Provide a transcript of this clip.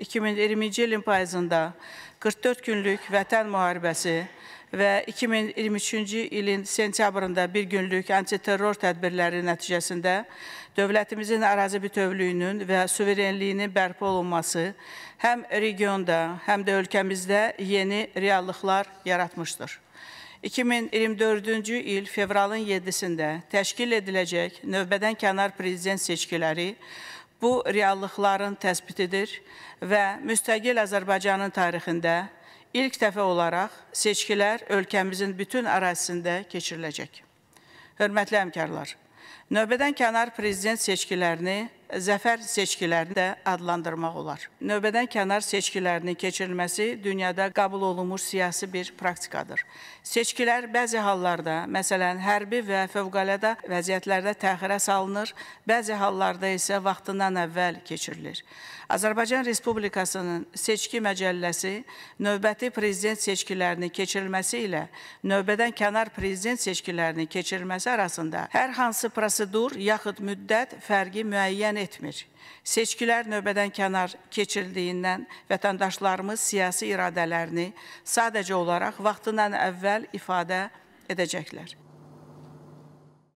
2022-ci ilin payızında 44 günlük vətən müharibəsi və 2023-cü ilin sentyabrında bir günlük antiterror tədbirləri nəticəsində dövlətimizin ərazi bütövlüyünün və suverenliyinin bərpa olunması həm regionda, həm də ölkəmizdə yeni reallıqlar yaratmışdır. 2024-cü il fevralın 7-sində təşkil ediləcək növbədən kənar prezident seçkiləri bu reallıqların təsbitidir və müstəqil Azərbaycanın tarixində ilk dəfə olaraq seçkilər ölkəmizin bütün ərazisində keçiriləcək. Hörmətli əmkarlar, növbədən kənar prezident seçkilərini zəfər seçkilərini də adlandırmaq olar. Növbədən kənar seçkilərinin keçirilməsi dünyada qəbul olunmuş siyasi bir praktikadır. Seçkilər bəzi hallarda, məsələn, hərbi və fövqəladə vəziyyətlərdə təxirə salınır, bəzi hallarda isə vaxtından əvvəl keçirilir. Azərbaycan Respublikasının seçki məcəlləsi növbəti prezident seçkilərinin keçirilməsi ilə növbədən kənar prezident seçkilərinin keçirilməsi arasında hər hansı prosedur yaxud müddət fərqi müəyyən etmir. Seçkilər növbədən kənar keçirildiyindən vətəndaşlarımız siyasi iradələrini sadəcə olaraq vaxtından əvvəl ifadə edəcəklər.